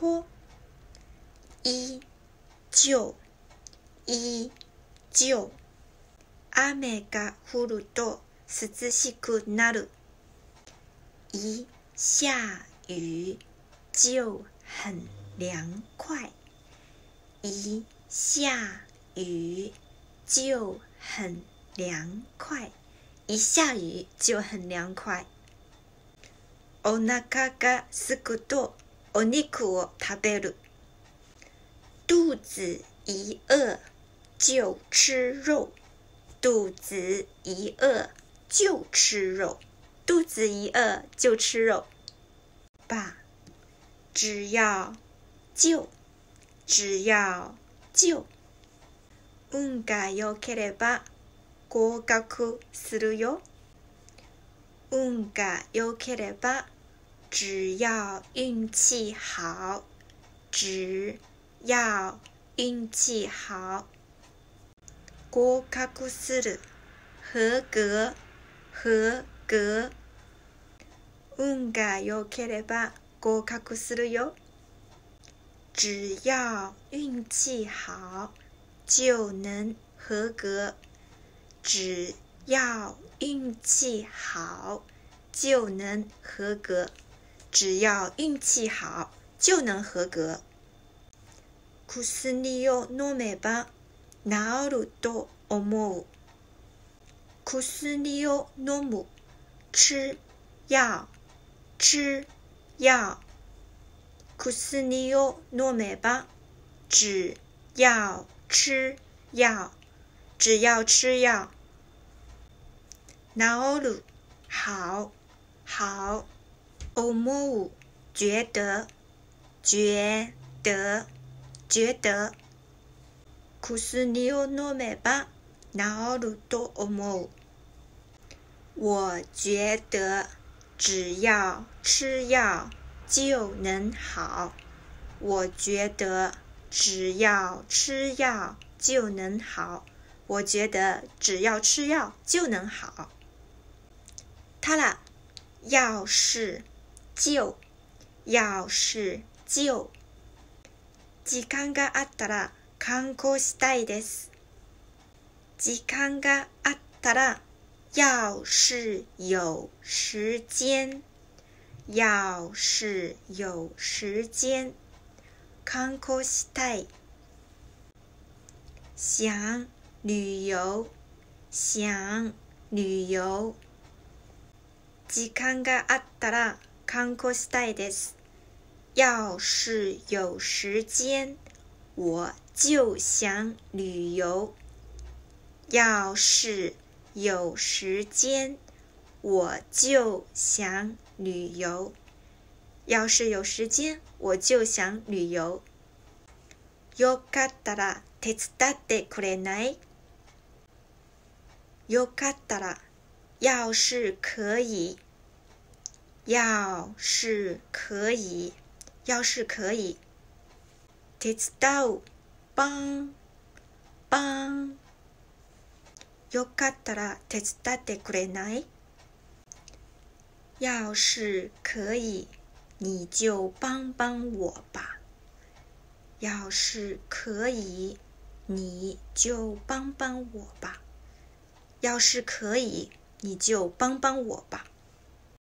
托依旧依旧雨が降ると涼しくなる一下雨就很凉快一下雨就很凉快一下雨就很凉快お腹がすくとお肉哭，食他る。肚子一饿就吃肉，肚子一饿就吃肉，肚子一饿就吃肉。爸，只要就，只要就。うがよければ、合格するよ。うがよければ。只要运气好，只要运气好，合格，合格。運が良ければ合格するよ。只要运气好，就能合格。只要运气好，就能合格。只要运气好就能合格。可斯尼有诺美邦？拿奥鲁多奥莫乌。可是你有诺姆，吃药吃药。可斯尼有诺美邦？只要吃药，只要吃药。拿奥鲁好，好。思う，觉得，觉得，觉得。可是你有那没吧？那奥鲁多我觉得只要吃药就能好。我觉得只要吃药就能好。我觉得只要吃药就能好。他啦，要是。旧要是旧時間があったら観光したいです。時間があったら要是有时间要是有时间観光したい。想旅游想旅游時間があったら Conquistadores，要是有时间，我就想旅游。要是有时间，我就想旅游。要是有时间，我就想旅游。Yokadara tetsudai kurenai。Yokadara，要是可以。要是可以，要是可以，テツト、帮、帮、よかったらテツだってくれない。要是可以，你就帮帮我吧。要是可以，你就帮帮我吧。要是可以，你就帮帮我吧。